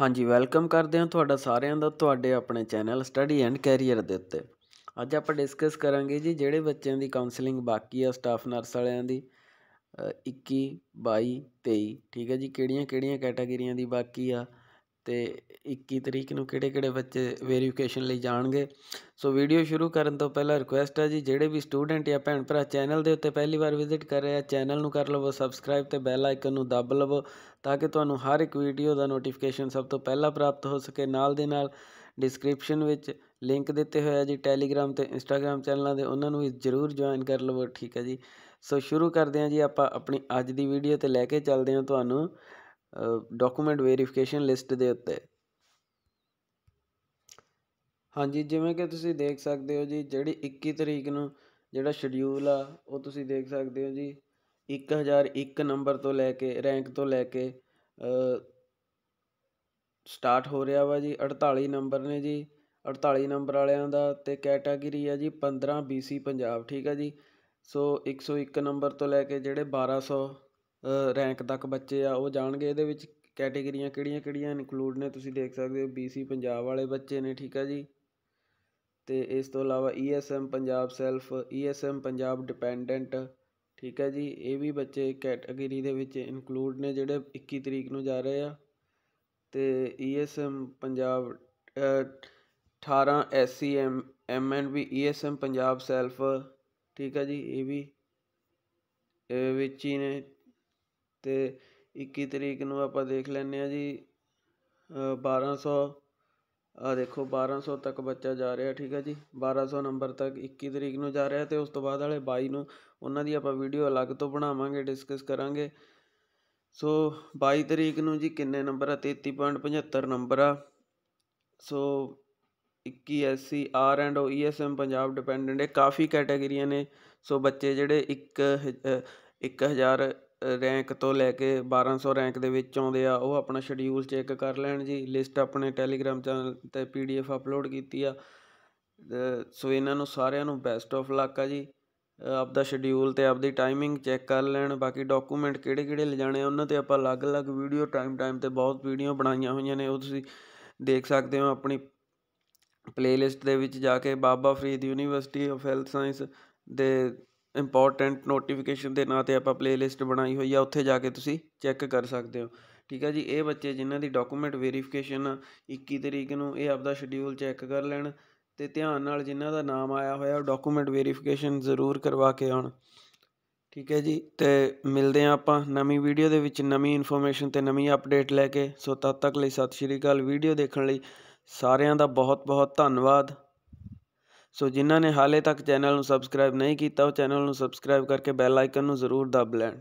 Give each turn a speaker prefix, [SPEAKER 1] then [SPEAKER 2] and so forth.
[SPEAKER 1] ਹਾਂਜੀ ਵੈਲਕਮ ਕਰਦੇ ਹਾਂ ਤੁਹਾਡਾ ਸਾਰਿਆਂ ਦਾ ਤੁਹਾਡੇ ਆਪਣੇ ਚੈਨਲ ਸਟੱਡੀ ਐਂਡ ਕੈਰੀਅਰ ਦੇ ਉੱਤੇ ਅੱਜ ਆਪਾਂ ਡਿਸਕਸ ਕਰਾਂਗੇ ਜੀ ਜਿਹੜੇ ਬੱਚਿਆਂ ਦੀ ਕਾਉਂਸਲਿੰਗ ਬਾਕੀ ਆ ਸਟਾਫ ਨਰਸ ਵਾਲਿਆਂ ਦੀ 21 22 23 ਠੀਕ ਹੈ ਜੀ ਕਿਹੜੀਆਂ ਕਿਹੜੀਆਂ ਕੈਟਾਗਰੀਆਂ ਦੀ ਬਾਕੀ ਆ ਤੇ 21 ਤਰੀਕ ਨੂੰ ਕਿਹੜੇ ਕਿਹੜੇ ਬੱਚੇ ਵੈਰੀਫਿਕੇਸ਼ਨ ਲਈ ਜਾਣਗੇ ਸੋ ਵੀਡੀਓ ਸ਼ੁਰੂ ਕਰਨ ਤੋਂ ਪਹਿਲਾਂ ਰਿਕੁਐਸਟ ਹੈ ਜੀ ਜਿਹੜੇ ਵੀ ਸਟੂਡੈਂਟ ਜਾਂ ਭੈਣ ਭਰਾ ਚੈਨਲ ਦੇ ਉੱਤੇ ਪਹਿਲੀ ਵਾਰ ਵਿਜ਼ਿਟ ਕਰ ਰਹੇ ਆ ਚੈਨਲ ਨੂੰ ਕਰ ਲਵੋ ਸਬਸਕ੍ਰਾਈਬ ਤੇ ਬੈਲ ਆਈਕਨ ਨੂੰ ਦਬ ਲਵੋ ਤਾਂ ਕਿ ਤੁਹਾਨੂੰ ਹਰ ਇੱਕ ਵੀਡੀਓ ਦਾ ਨੋਟੀਫਿਕੇਸ਼ਨ ਸਭ ਤੋਂ ਪਹਿਲਾਂ ਪ੍ਰਾਪਤ ਹੋ ਸਕੇ ਨਾਲ ਦੇ ਨਾਲ ਡਿਸਕ੍ਰਿਪਸ਼ਨ ਵਿੱਚ ਲਿੰਕ ਦਿੱਤੇ ਹੋਏ ਆ ਜੀ ਟੈਲੀਗ੍ਰਾਮ ਤੇ ਇੰਸਟਾਗ੍ਰam ਚੈਨਲਾਂ ਦੇ ਉਹਨਾਂ ਨੂੰ ਵੀ ਜ਼ਰੂਰ ਜੁਆਇਨ ਕਰ ਲਵੋ ਠੀਕ ਹੈ ਜੀ ਸੋ ਸ਼ੁਰੂ ਕਰਦੇ ਹਾਂ ਜੀ ਆਪਾਂ ਆਪਣੀ ਅੱਜ ਦੀ ਵੀਡੀਓ ਤੇ ਲੈ ਕੇ ਚੱਲਦੇ ਹਾਂ ਤੁਹਾਨੂੰ ਡਾਕੂਮੈਂਟ ਵੈਰੀਫਿਕੇਸ਼ਨ ਲਿਸਟ ਦੇ ਉੱਤੇ ਹਾਂਜੀ ਜਿਵੇਂ ਕਿ ਤੁਸੀਂ ਦੇਖ ਸਕਦੇ ਹੋ ਜੀ ਜਿਹੜੀ 21 ਤਰੀਕ ਨੂੰ ਜਿਹੜਾ ਸ਼ਡਿਊਲ ਆ ਉਹ ਤੁਸੀਂ ਦੇਖ ਸਕਦੇ ਹੋ ਜੀ 1001 ਨੰਬਰ ਤੋਂ ਲੈ ਕੇ ਰੈਂਕ ਤੋਂ ਲੈ ਕੇ ਸਟਾਰਟ ਹੋ ਰਿਹਾ ਵਾ ਜੀ 48 ਨੰਬਰ ਨੇ ਜੀ 48 ਨੰਬਰ ਵਾਲਿਆਂ ਦਾ ਤੇ ਕੈਟਾਗਰੀ ਆ ਜੀ 15 BC ਪੰਜਾਬ ਠੀਕ ਆ ਜੀ ਸੋ 101 ਨੰਬਰ ਤੋਂ ਲੈ ਕੇ ਜਿਹੜੇ 1200 ਰੈਂਕ ਤੱਕ ਬੱਚੇ ਆ ਉਹ ਜਾਣਗੇ ਇਹਦੇ ਵਿੱਚ ਕੈਟਾਗਰੀਆਂ ਕਿਹੜੀਆਂ ਕਿਹੜੀਆਂ ਇਨਕਲੂਡ ਨੇ ਤੁਸੀਂ ਦੇਖ ਸਕਦੇ ਹੋ ਬੀਸੀ ਪੰਜਾਬ ਵਾਲੇ ਬੱਚੇ ਨੇ ਠੀਕ ਆ ਜੀ ਤੇ ਇਸ ਤੋਂ ਇਲਾਵਾ ESM e Punjab self ESM e Punjab dependent ਠੀਕ ਹੈ ਜੀ ਇਹ ਵੀ ਬੱਚੇ ਕੈਟਾਗਰੀ ਦੇ ਵਿੱਚ ਇਨਕਲੂਡ ਨੇ ਜਿਹੜੇ 21 ਤਰੀਕ ਨੂੰ ਜਾ ਰਹੇ ਆ ਤੇ ESM e Punjab 18 SCM MNB ESM Punjab self ਠੀਕ ਹੈ ਜੀ ਇਹ ਵੀ ਵਿੱਚ ਹੀ ਨੇ ਤੇ ਇੱਕੀ ਤਰੀਕ ਨੂੰ ਆਪਾਂ ਦੇਖ ਲੈਂਦੇ ਹਾਂ ਜੀ 1200 ਸੌ ਆਹ ਦੇਖੋ 1200 ਸੌ ਤੱਕ ਬੱਚਾ ਜਾ ਰਿਹਾ ਠੀਕ ਹੈ ਜੀ 1200 ਸੌ ਨੰਬਰ ਤੱਕ ਇੱਕੀ ਤਰੀਕ ਨੂੰ ਜਾ ਰਿਹਾ ਤੇ ਉਸ ਤੋਂ ਬਾਅਦ ਵਾਲੇ ਬਾਈ ਨੂੰ ਉਹਨਾਂ ਦੀ ਆਪਾਂ ਵੀਡੀਓ ਅਲੱਗ ਤੋਂ ਬਣਾਵਾਂਗੇ ਡਿਸਕਸ ਕਰਾਂਗੇ ਸੋ 22 ਤਰੀਕ ਨੂੰ ਜੀ ਕਿੰਨੇ ਨੰਬਰ ਆ 33.75 ਨੰਬਰ ਆ so 21 SC R and O ESM Punjab dependent ਇਹ ਕਾਫੀ ਕੈਟਾਗਰੀਆਂ ਨੇ ਸੋ ਬੱਚੇ ਜਿਹੜੇ 1 1000 ਰੈਂਕ ਤੋਂ ਲੈ ਕੇ 1200 ਰੈਂਕ ਦੇ ਵਿੱਚ ਆਉਂਦੇ ਆ ਉਹ ਆਪਣਾ ਸ਼ਡਿਊਲ ਚੈੱਕ ਕਰ ਲੈਣ ਜੀ ਲਿਸਟ ਆਪਣੇ ਟੈਲੀਗ੍ਰਾਮ ਚੈਨਲ ਤੇ ਪੀਡੀਐਫ ਅਪਲੋਡ ਕੀਤੀ ਆ ਸੋ ਇਹਨਾਂ ਨੂੰ ਸਾਰਿਆਂ ਨੂੰ ਬੈਸਟ ਆਫ ਲੱਕ ਆ ਜੀ ਆਪਦਾ ਸ਼ਡਿਊਲ ਤੇ ਆਪਦੀ ਟਾਈਮਿੰਗ ਚੈੱਕ ਕਰ ਲੈਣ ਬਾਕੀ ਡਾਕੂਮੈਂਟ ਕਿਹੜੇ ਕਿਹੜੇ ਲਿਜਾਣੇ ਉਹਨਾਂ ਤੇ ਆਪਾਂ ਅਲੱਗ-ਅਲੱਗ ਵੀਡੀਓ ਟਾਈਮ ਟਾਈਮ ਤੇ ਬਹੁਤ ਵੀਡੀਓ ਬਣਾਈਆਂ ਹੋਈਆਂ ਨੇ ਉਹ ਤੁਸੀਂ ਦੇਖ ਸਕਦੇ ਹੋ ਆਪਣੀ ਪਲੇਲਿਸਟ ਦੇ ਵਿੱਚ ਜਾ ਕੇ Baba Farid university of health science ਦੇ ਇੰਪੋਰਟੈਂਟ ਨੋਟੀਫਿਕੇਸ਼ਨ ਦੇ ਨਾਂ 'ਤੇ ਆਪਾਂ ਪਲੇਲਿਸਟ ਬਣਾਈ ਹੋਈ ਆ ਉੱਥੇ ਜਾ ਕੇ ਤੁਸੀਂ ਚੈੱਕ ਕਰ ਸਕਦੇ ਹੋ ਠੀਕ ਹੈ ਜੀ ਇਹ ਬੱਚੇ ਜਿਨ੍ਹਾਂ ਦੀ ਡਾਕੂਮੈਂਟ ਵੈਰੀਫਿਕੇਸ਼ਨ 21 ਤਰੀਕ ਨੂੰ ਇਹ ਆਪਦਾ ਸ਼ਡਿਊਲ ਚੈੱਕ ਕਰ ਲੈਣ ਤੇ ਧਿਆਨ ਨਾਲ ਜਿਨ੍ਹਾਂ ਦਾ ਨਾਮ ਆਇਆ ਹੋਇਆ ਡਾਕੂਮੈਂਟ ਵੈਰੀਫਿਕੇਸ਼ਨ ਜ਼ਰੂਰ ਕਰਵਾ ਕੇ ਆਉਣ ਠੀਕ ਹੈ ਜੀ ਤੇ ਮਿਲਦੇ ਆ ਆਪਾਂ ਨਵੀਂ ਵੀਡੀਓ ਦੇ ਵਿੱਚ ਨਵੀਂ ਇਨਫੋਰਮੇਸ਼ਨ ਤੇ ਨਵੀਂ ਅਪਡੇਟ ਲੈ ਕੇ ਸੋ ਤਦ ਤੱਕ ਲਈ ਸਤਿ ਸ਼੍ਰੀ ਅਕਾਲ ਵੀਡੀਓ ਦੇਖਣ ਲਈ ਸਾਰਿਆਂ ਦਾ ਬਹੁਤ ਬਹੁਤ ਧੰਨਵਾਦ ਸੋ ਜਿਨ੍ਹਾਂ ਨੇ ਹਾਲੇ ਤੱਕ ਚੈਨਲ ਨੂੰ ਸਬਸਕ੍ਰਾਈਬ ਨਹੀਂ ਕੀਤਾ ਉਹ ਚੈਨਲ ਨੂੰ ਸਬਸਕ੍ਰਾਈਬ ਕਰਕੇ ਬੈਲ ਆਈਕਨ ਨੂੰ ਜ਼ਰੂਰ ਦਬ ਲੈਣ